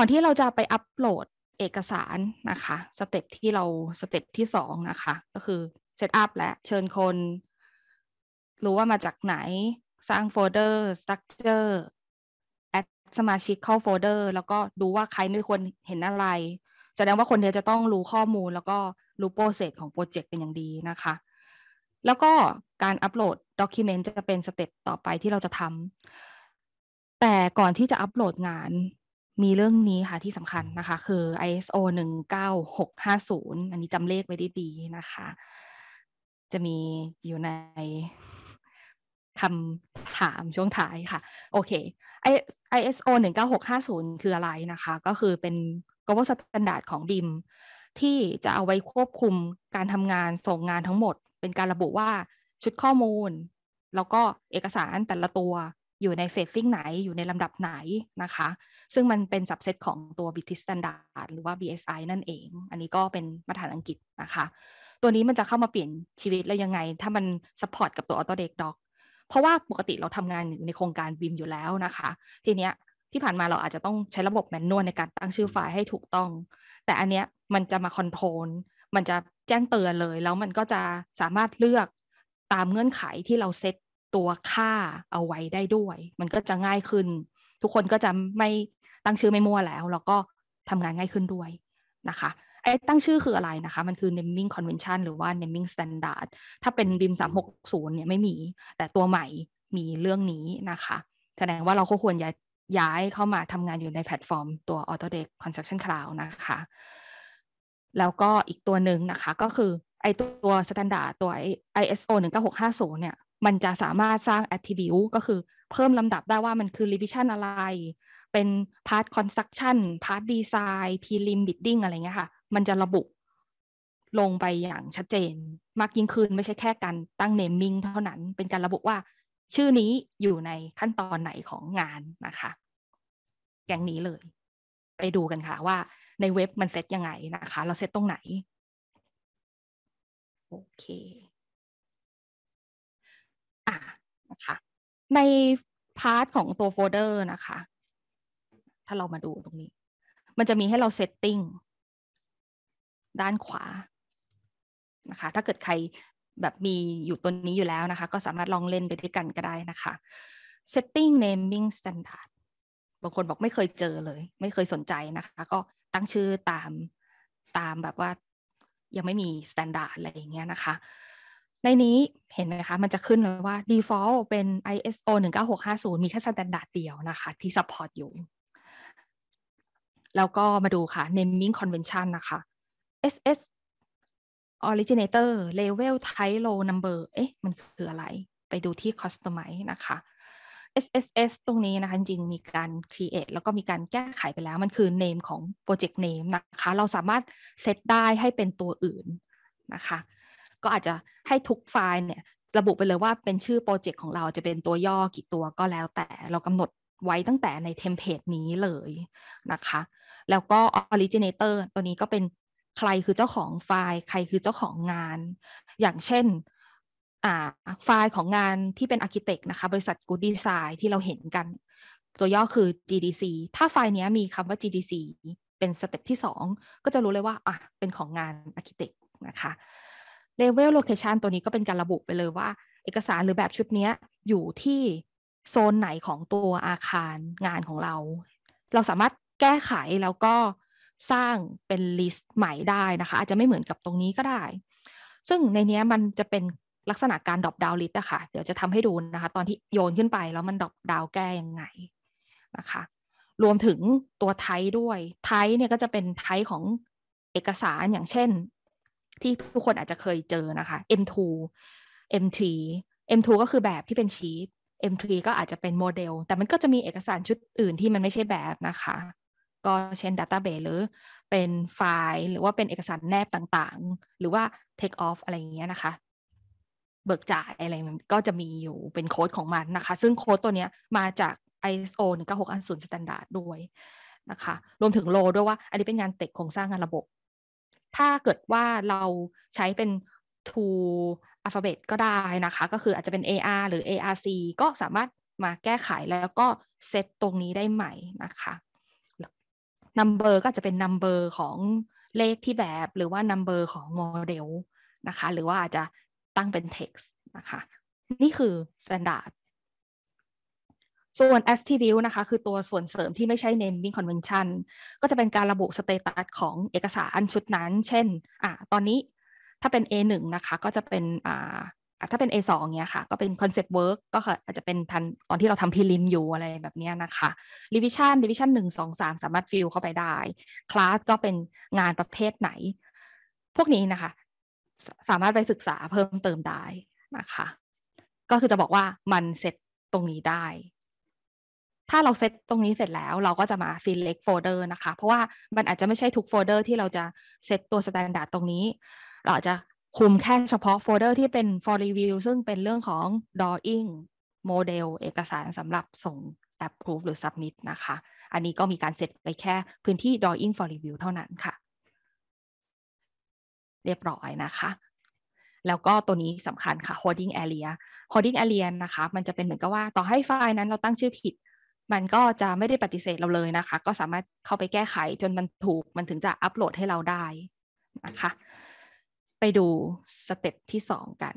่อนที่เราจะไปอัปโหลดเอกสารนะคะ สเต็ปที่เราสเต็ปที่สองนะคะก็คือเซตอัพและเชิญคน รู้ว่ามาจากไหน สร้างโฟลเดอร์สตั๊กเจอร์แอดสมาชิกเข้าโฟลเดอร์แล้วก็ดูว่าใครไม่ควรเห็นอะไรแสดงว่าคนเดียวจะต้องรู้ข้อมูลแล้วก็รู้โปรเซสของโปรเจกต์เป็นอย่างดีนะคะ แล้วก็การอัปโหลดด็อกิเมนต์จะเป็นสเต็ปต่อไปที่เราจะทำแต่ก่อนที่จะอัปโหลดงานมีเรื่องนี้ค่ะที่สำคัญนะคะคือ ISO 19650 อันนี้จำเลขไว้ดีๆนะคะ จะมีอยู่ในคำถามช่วงท้ายค่ะ โอเค ISO 19650 คืออะไรนะคะ ก็คือเป็น global standard ของบิมที่จะเอาไว้ควบคุมการทำงานส่งงานทั้งหมด เป็นการระบุว่าชุดข้อมูล แล้วก็เอกสารแต่ละตัวอยู่ในเฟสซิ่งไหนอยู่ในลำดับไหนนะคะ ซึ่งมันเป็นสับเซตของตัว b ิท t ส s ัน t a n d a r d หรือว่า BSI นั่นเอง อันนี้ก็เป็นมาตรฐานอังกฤษนะคะ ตัวนี้มันจะเข้ามาเปลี่ยนชีวิตแล้วยังไงถ้ามันสปอร์ตกับตัว Auto d e ก k Doc เพราะว่าปกติเราทำงานอยู่ในโครงการวิมอยู่แล้วนะคะ ทีเนี้ยที่ผ่านมาเราอาจจะต้องใช้ระบบแมนนวลในการตั้งชื่อไฟล์ให้ถูกต้อง แต่อันเนี้ยมันจะมาคอนโทรลมันจะแจ้งเตือนเลย แล้วมันก็จะสามารถเลือกตามเงื่อนไขที่เราเซตตัวค่าเอาไว้ได้ด้วย มันก็จะง่ายขึ้น ทุกคนก็จะไม่ตั้งชื่อไม่มั่วแล้วแล้วก็ทำงานง่ายขึ้นด้วยนะคะไอ้ตั้งชื่อคืออะไรนะคะมันคือ naming convention หรือว่า naming standard ถ้าเป็นบิม360เนี่ยไม่มี แต่ตัวใหม่มีเรื่องนี้นะคะแสดงว่าเราก็ควรย้ายย้ายเข้ามาทำงานอยู่ในแพลตฟอร์ม ตัว Autodesk Construction Cloud นะคะแล้วก็อีกตัวหนึ่งนะคะก็คือไอ้ตัวมาตรฐานตัว ISO 19650เนี่ยมันจะสามารถสร้าง attribute ก็คือเพิ่มลำดับได้ว่ามันคือ revision อะไร เป็น part construction part design prelim bidding อะไรเงี้ยค่ะ มันจะระบุลงไปอย่างชัดเจน มากยิ่งขึ้นไม่ใช่แค่การตั้ง naming เท่านั้น เป็นการระบุว่า ชื่อนี้อยู่ในขั้นตอนไหนของงานนะคะ แกงนี้เลย ไปดูกันค่ะว่าในเว็บมันเซตยังไงนะคะ เราเซตตรงไหน โอเคคะในพาร์ทของตัวโฟลเดอร์นะคะ ถ้าเรามาดูตรงนี้ มันจะมีให้เราเซตติ้งด้านขวานะคะ ถ้าเกิดใครแบบมีอยู่ตัวนี้อยู่แล้วนะคะ ก็สามารถลองเล่นไปด้วยกันก็ได้นะคะ setting naming standard บางคนบอกไม่เคยเจอเลย ไม่เคยสนใจนะคะ ก็ตั้งชื่อตามตามแบบว่ายังไม่มี standard อะไรอย่างเงี้ยนะคะในนี้เห็นไหมคะ มันจะขึ้นเลยว่า default เป็น ISO 19650 มีแค่ standard เดียวนะคะ ที่ support อยู่ แล้วก็มาดูค่ะ naming convention นะคะ SS originator level type row number เอ๊ะมันคืออะไร ไปดูที่ customize นะคะ SSS ตรงนี้นะคะ จริงมีการ create แล้วก็มีการแก้ไขไปแล้วมันคือ name ของ project name นะคะ เราสามารถเซตได้ให้เป็นตัวอื่นนะคะก็อาจจะให้ทุกไฟล์เนี่ยระบุไปเลยว่าเป็นชื่อโปรเจกต์ของเราจะเป็นตัวย่อกี่ตัว ก็แล้วแต่เรากำหนดไว้ตั้งแต่ในเทมเพลตนี้เลยนะคะ แล้วก็ริจินเตอร์ตัวนี้ก็เป็นใครคือเจ้าของไฟล์ ใครคือเจ้าของงาน อย่างเช่นไฟล์ของงานที่เป็นอาร์เคเต็กนะคะ บริษัทกูดดีไซน์ที่เราเห็นกัน ตัวย่อคือ GDC ถ้าไฟล์นี้มีคำว่า GDC เป็นสเต็ปที่2 ก็จะรู้เลยว่าอ่ะเป็นของงานอาร์เคเต็กนะคะ level location ตัวนี้ก็เป็นการระบุไปเลยว่า เอกสารหรือแบบชุดนี้อยู่ที่โซนไหนของตัวอาคารงานของเรา เราสามารถแก้ไขแล้วก็สร้างเป็นลิสต์ใหม่ได้นะคะ อาจจะไม่เหมือนกับตรงนี้ก็ได้ ซึ่งในนี้มันจะเป็นลักษณะการดรอปดาวลิสต์อะคะ่ะ เดี๋ยวจะทำให้ดูนะคะ ตอนที่โยนขึ้นไปแล้วมันดรอปดาวแก้ยังไงนะคะ รวมถึงตัวไทป์ด้วยไทป์เนี่ยก็จะเป็นไทป์ของเอกสารอย่างเช่นที่ทุกคนอาจจะเคยเจอนะคะ M2 M3 M2 ก็คือแบบที่เป็นชีต M3 ก็อาจจะเป็นโมเดล แต่มันก็จะมีเอกสารชุดอื่นที่มันไม่ใช่แบบนะคะ ก็เช่น Database หรือ เป็นไฟล์ หรือว่าเป็นเอกสารแนบต่างๆ หรือว่า Take Off อะไรอย่างเงี้ยนะคะ เบิกจ่ายอะไรก็จะมีอยู่เป็นโค้ดของมันนะคะ ซึ่งโค้ดตัวเนี้ยมาจาก ISO 19610 Standard ด้วยนะคะ รวมถึงโลด้วยว่า อันนี้เป็นงานเต็กโครงสร้างงานระบบถ้าเกิดว่าเราใช้เป็น to alphabet ก็ได้นะคะ ก็คืออาจจะเป็น AR หรือ ARC ก็สามารถมาแก้ไขแล้วก็เซตตรงนี้ได้ใหม่นะคะ number ก็จะเป็น number ของเลขที่แบบหรือว่า number ของโมเดลนะคะ หรือว่าอาจจะตั้งเป็น text นะคะ นี่คือ standard ส่วน attribute นะคะคือตัวส่วนเสริมที่ไม่ใช่ naming convention ก็จะเป็นการระบุสเตตัสของเอกสารชุดนั้น เช่นอ่ะตอนนี้ถ้าเป็น A1 นะคะ ก็จะเป็นอ่าถ้าเป็น A2 เงี้ยค่ะ ก็เป็น concept work ก็อาจจะเป็นทันตอนที่เราทำพิลิมอยู่อะไรแบบนี้นะคะ revision revision 1 2 3 สามารถฟิลเข้าไปได้ class ก็เป็นงานประเภทไหน พวกนี้นะคะ สามารถไปศึกษาเพิ่มเติมได้นะคะ ก็คือจะบอกว่ามันเสร็จตรงนี้ได้ถ้าเราเซตตรงนี้เสร็จแล้วเราก็จะมา select folder นะคะ เพราะว่ามันอาจจะไม่ใช่ทุกโฟลเดอร์ที่เราจะเซตตัวแตนดาร์ดตรงนี้ เราจะคุมแค่เฉพาะโฟลเดอร์ที่เป็น for review ซึ่งเป็นเรื่องของ drawing โมเดล เอกสารสำหรับส่ง approve หรือ submit นะคะ อันนี้ก็มีการเซตไปแค่พื้นที่ drawing for review เท่านั้นค่ะ เรียบร้อยนะคะ แล้วก็ตัวนี้สำคัญค่ะ holding area holding area นะคะ มันจะเป็นเหมือนกับว่าต่อให้ไฟล์นั้นเราตั้งชื่อผิดมันก็จะไม่ได้ปฏิเสธเราเลยนะคะ ก็สามารถเข้าไปแก้ไขจนมันถูก มันถึงจะอัปโหลดให้เราได้นะคะ ไปดูสเต็ปที่สองกัน